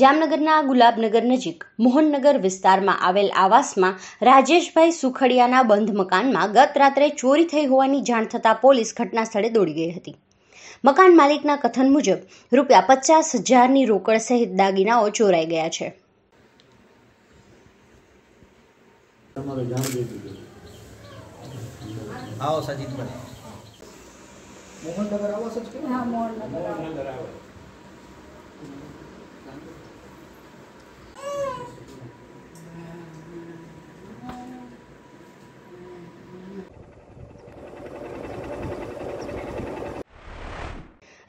જામનગરના ગુલાબનગર નજીક મોહનનગર વિસ્તારમાં આવેલ આવાસમાં રાજેશભાઈ સુખડિયાના બંધ મકાનમાં ગત રાત્રે ચોરી થઈ હોવાની જાણ થતાં પોલીસ ઘટના સ્થળે દોડી ગઈ હતી મકાન માલિકના કથન મુજબ રૂપિયા પચાસ હજારની રોકડ સહિત દાગીનાઓ ચોરાઈ ગયા છે મોહનનગર આવાસ જ કે હા મોહનનગર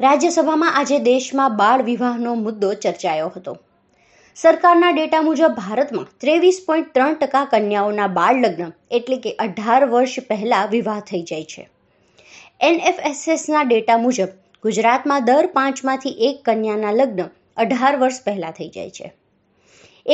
રાજ્યસભામાં આજે દેશમાં બાળ વિવાહનો મુદ્દો ચર્ચાયો હતો સરકારના ડેટા મુજબ ભારતમાં ત્રેવીસ પોઈન્ટ ત્રણ ટકા કન્યાઓના બાળ લગ્ન એટલે કે અઢાર વર્ષ પહેલાં વિવાહ થઈ જાય છે એનએફએસએસના ડેટા મુજબ ગુજરાતમાં દર પાંચમાંથી એક કન્યાના લગ્ન અઢાર વર્ષ પહેલાં થઈ જાય છે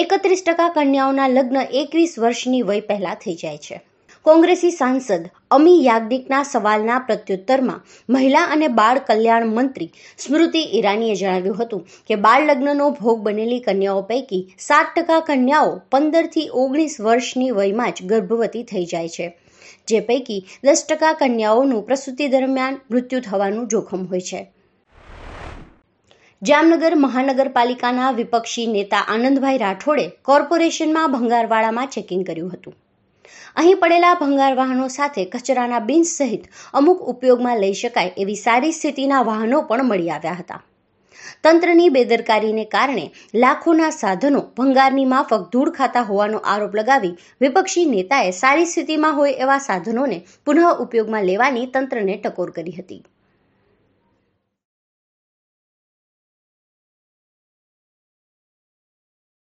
એકત્રીસ ટકા કન્યાઓના લગ્ન એકવીસ વર્ષની વય પહેલાં થઈ જાય છે કોંગ્રેસી સાંસદ અમી યાજ્ઞિકના સવાલના પ્રત્યુત્તરમાં મહિલા અને બાળ કલ્યાણ મંત્રી સ્મૃતિ ઈરાનીએ જણાવ્યું હતું કે બાળ લગ્નનો ભોગ બનેલી કન્યાઓ પૈકી સાત ટકા કન્યાઓ પંદરથી ઓગણીસ વર્ષની વયમાં જ ગર્ભવતી થઈ જાય છે જે પૈકી દસ ટકા કન્યાઓનું પ્રસૂતિ દરમિયાન મૃત્યુ થવાનું જોખમ હોય છે જામનગર મહાનગરપાલિકાના વિપક્ષી નેતા આનંદભાઈ રાઠોડે કોર્પોરેશનમાં ભંગારવાડામાં ચેકિંગ કર્યું હતું અહીં પડેલા ભંગાર વાહનો સાથે કચરાના બિન સહિત અમુક ઉપયોગમાં લઈ શકાય એવી સારી સ્થિતિના વાહનો પણ મળી આવ્યા હતા તંત્રની બેદરકારીને કારણે લાખોના સાધનો ભંગારની માફક ધૂળ ખાતા હોવાનો આરોપ લગાવી વિપક્ષી નેતાએ સારી સ્થિતિમાં હોય એવા સાધનોને પુનઃ ઉપયોગમાં લેવાની તંત્રને ટકોર કરી હતી